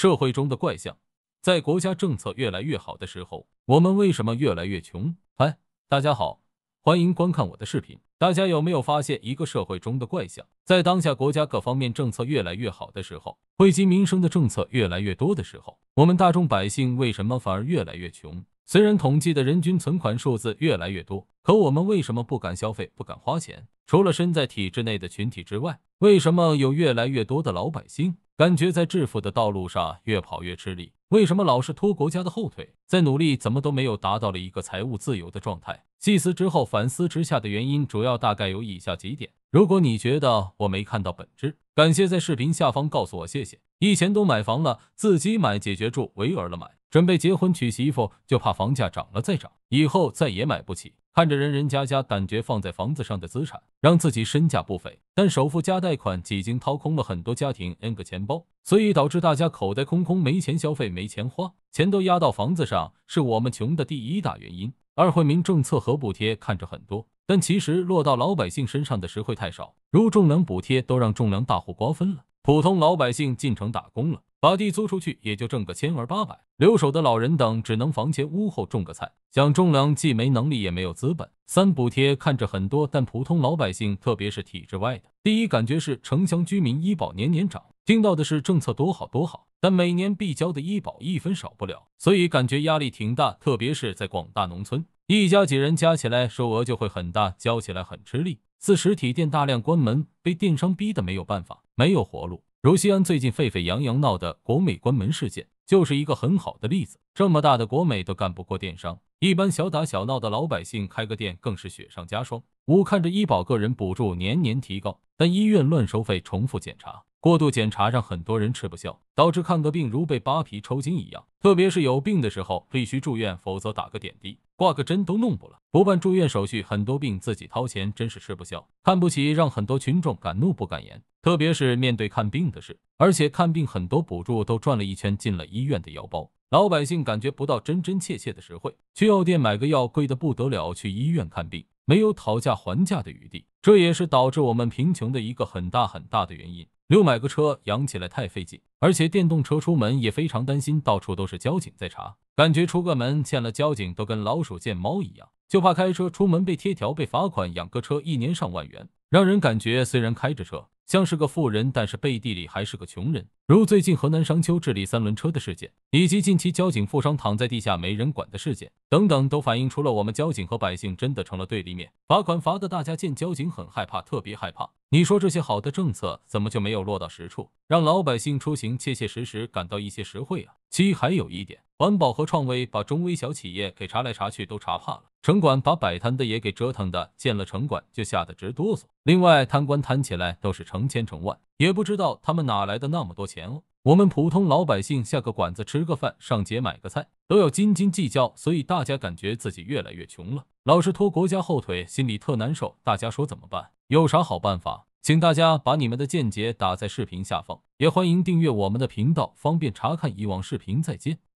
社会中的怪象，在国家政策越来越好的时候，我们为什么越来越穷？嗨，大家好，欢迎观看我的视频。大家有没有发现一个社会中的怪象？在当下国家各方面政策越来越好的时候，惠及民生的政策越来越多的时候，我们大众百姓为什么反而越来越穷？虽然统计的人均存款数字越来越多，可我们为什么不敢消费、不敢花钱？除了身在体制内的群体之外，为什么有越来越多的老百姓？感觉在致富的道路上越跑越吃力，为什么老是拖国家的后腿？在努力怎么都没有达到了一个财务自由的状态。细思之后反思之下的原因，主要大概有以下几点。如果你觉得我没看到本质，感谢在视频下方告诉我，谢谢。以前都买房了，自己买解决住，偶尔了买，准备结婚娶媳妇，就怕房价涨了再涨，以后再也买不起。看着人人家家感觉放在房子上的资产让自己身价不菲，但首付加贷款已经掏空了很多家庭 N 个钱包，所以导致大家口袋空空，没钱消费，没钱花，钱都压到房子上，是我们穷的第一大原因。二惠民政策和补贴看着很多，但其实落到老百姓身上的实惠太少，如种粮补贴都让种粮大户瓜分了，普通老百姓进城打工了。把地租出去，也就挣个千儿八百。留守的老人等只能房前屋后种个菜，想种粮既没能力也没有资本。三补贴看着很多，但普通老百姓，特别是体制外的，第一感觉是城乡居民医保年年涨，听到的是政策多好多好，但每年必交的医保一分少不了，所以感觉压力挺大。特别是在广大农村，一家几人加起来数额就会很大，交起来很吃力。四实体店大量关门，被电商逼的没有办法，没有活路。如西安最近沸沸扬扬闹的国美关门事件，就是一个很好的例子。这么大的国美都干不过电商，一般小打小闹的老百姓开个店更是雪上加霜。五看着医保个人补助年年提高，但医院乱收费、重复检查、过度检查，让很多人吃不消，导致看个病如被扒皮抽筋一样。特别是有病的时候，必须住院，否则打个点滴。挂个针都弄不了，不办住院手续，很多病自己掏钱，真是吃不消。看不起，让很多群众敢怒不敢言，特别是面对看病的事，而且看病很多补助都转了一圈进了医院的腰包，老百姓感觉不到真真切切的实惠。去药店买个药贵的不得了，去医院看病没有讨价还价的余地，这也是导致我们贫穷的一个很大很大的原因。六买个车养起来太费劲，而且电动车出门也非常担心，到处都是交警在查，感觉出个门见了交警都跟老鼠见猫一样，就怕开车出门被贴条被罚款，养个车一年上万元，让人感觉虽然开着车像是个富人，但是背地里还是个穷人。如最近河南商丘治理三轮车的事件，以及近期交警负伤躺在地下没人管的事件等等，都反映出了我们交警和百姓真的成了对立面，罚款罚的大家见交警很害怕，特别害怕。你说这些好的政策怎么就没有落到实处，让老百姓出行切切实实感到一些实惠啊？七还有一点，环保和创维把中微小企业给查来查去都查怕了，城管把摆摊的也给折腾的见了城管就吓得直哆嗦。另外，贪官贪起来都是成千成万，也不知道他们哪来的那么多钱哦。我们普通老百姓下个馆子吃个饭，上街买个菜都要斤斤计较，所以大家感觉自己越来越穷了，老是拖国家后腿，心里特难受。大家说怎么办？有啥好办法？请大家把你们的见解打在视频下方，也欢迎订阅我们的频道，方便查看以往视频。再见。